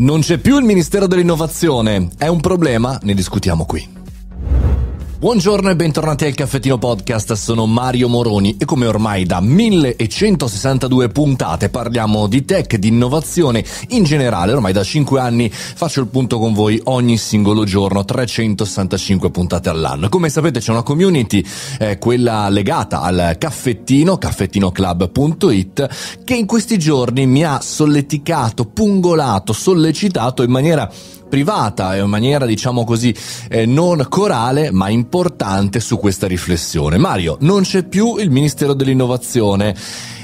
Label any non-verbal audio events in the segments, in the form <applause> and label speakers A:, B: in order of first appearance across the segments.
A: Non c'è più il Ministero dell'Innovazione. È un problema, ne discutiamo qui. Buongiorno e bentornati al Caffettino Podcast, sono Mario Moroni e come ormai da 1162 puntate parliamo di tech, di innovazione in generale, ormai da 5 anni faccio il punto con voi ogni singolo giorno, 365 puntate all'anno. Come sapete c'è una community, eh, quella legata al caffettino, caffettinoclub.it, che in questi giorni mi ha solleticato, pungolato, sollecitato in maniera privata, in maniera diciamo così eh, non corale ma importante su questa riflessione. Mario, non c'è più il Ministero dell'Innovazione.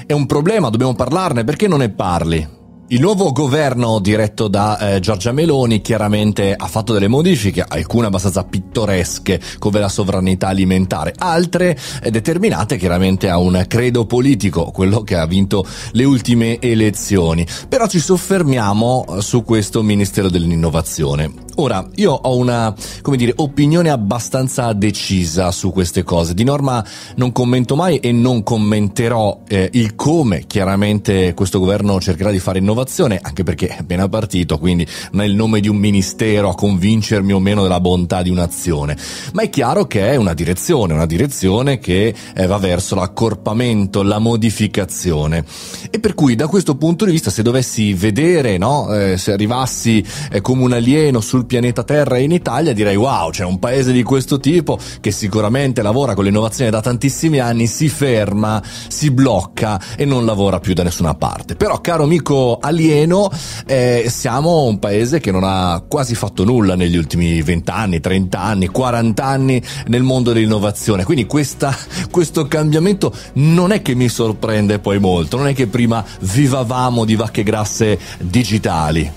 A: È un problema, dobbiamo parlarne, perché non ne parli? Il nuovo governo diretto da eh, Giorgia Meloni chiaramente ha fatto delle modifiche, alcune abbastanza pittoresche come la sovranità alimentare, altre eh, determinate chiaramente a un credo politico, quello che ha vinto le ultime elezioni. Però ci soffermiamo eh, su questo Ministero dell'Innovazione. Ora, io ho una, come dire, opinione abbastanza decisa su queste cose. Di norma non commento mai e non commenterò eh, il come chiaramente questo governo cercherà di fare innovazione innovazione, anche perché è appena partito, quindi non è il nome di un ministero a convincermi o meno della bontà di un'azione, ma è chiaro che è una direzione, una direzione che eh, va verso l'accorpamento, la modificazione. E per cui da questo punto di vista se dovessi vedere, no, eh, se arrivassi eh, come un alieno sul pianeta Terra in Italia, direi wow, c'è un paese di questo tipo che sicuramente lavora con l'innovazione da tantissimi anni, si ferma, si blocca e non lavora più da nessuna parte. Però caro amico alieno, eh, siamo un paese che non ha quasi fatto nulla negli ultimi 20 anni, 30 anni, 40 anni nel mondo dell'innovazione. Quindi questa, <laughs> questo cambiamento non è che mi sorprende poi molto, non è che prima vivavamo di vacche grasse digitali.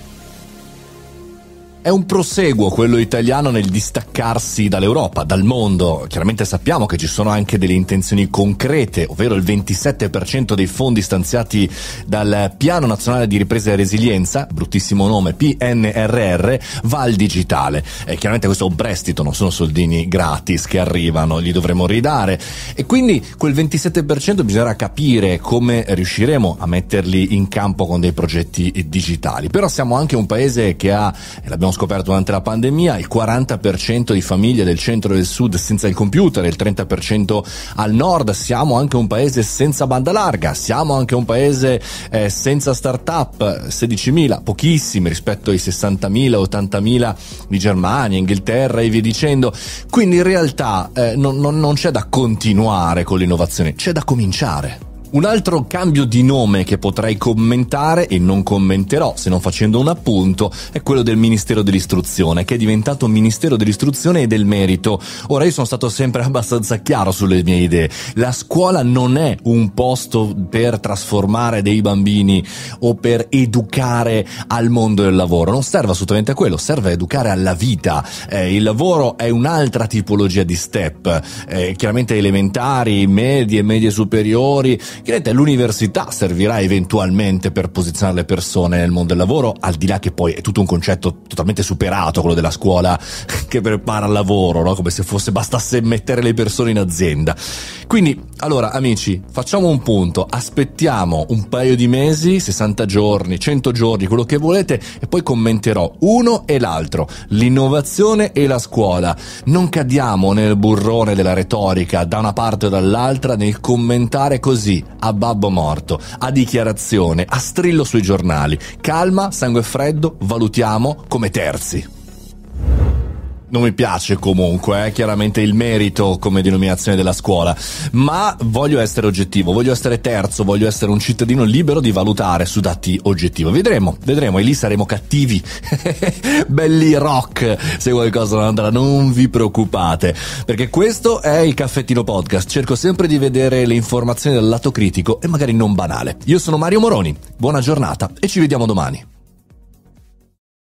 A: È un proseguo quello italiano nel distaccarsi dall'Europa, dal mondo. Chiaramente sappiamo che ci sono anche delle intenzioni concrete, ovvero il 27% dei fondi stanziati dal Piano Nazionale di Ripresa e Resilienza, bruttissimo nome, PNRR, va al digitale. E chiaramente questo è un prestito, non sono soldini gratis che arrivano, li dovremo ridare. E quindi quel 27% bisognerà capire come riusciremo a metterli in campo con dei progetti digitali. Però siamo anche un paese che ha, e l'abbiamo abbiamo scoperto durante la pandemia, il 40% di famiglie del centro e del sud senza il computer, il 30% al nord, siamo anche un paese senza banda larga, siamo anche un paese eh, senza start-up, 16.000, pochissimi rispetto ai 60.000, 80.000 di Germania, Inghilterra e via dicendo. Quindi in realtà eh, non, non, non c'è da continuare con l'innovazione, c'è da cominciare. Un altro cambio di nome che potrei commentare e non commenterò se non facendo un appunto è quello del Ministero dell'Istruzione, che è diventato Ministero dell'Istruzione e del Merito. Ora io sono stato sempre <laughs> abbastanza chiaro sulle mie idee. La scuola non è un posto per trasformare dei bambini o per educare al mondo del lavoro, non serve assolutamente a quello, serve a educare alla vita. Eh, il lavoro è un'altra tipologia di step, eh, chiaramente elementari, medie, medie superiori Chiaramente l'università servirà eventualmente per posizionare le persone nel mondo del lavoro, al di là che poi è tutto un concetto totalmente superato, quello della scuola che prepara il lavoro, no? come se fosse bastasse mettere le persone in azienda. Quindi, allora, amici, facciamo un punto, aspettiamo un paio di mesi, 60 giorni, 100 giorni, quello che volete, e poi commenterò uno e l'altro, l'innovazione e la scuola. Non cadiamo nel burrone della retorica da una parte o dall'altra nel commentare così, a babbo morto, a dichiarazione, a strillo sui giornali. Calma, sangue freddo, valutiamo come terzi non mi piace comunque, eh, chiaramente il merito come denominazione della scuola, ma voglio essere oggettivo, voglio essere terzo, voglio essere un cittadino libero di valutare su dati oggettivi. Vedremo, vedremo e lì saremo cattivi, <laughs> belli rock, se qualcosa non andrà non vi preoccupate, perché questo è il caffettino podcast, cerco sempre di vedere le informazioni dal lato critico e magari non banale. Io sono Mario Moroni, buona giornata e ci vediamo domani.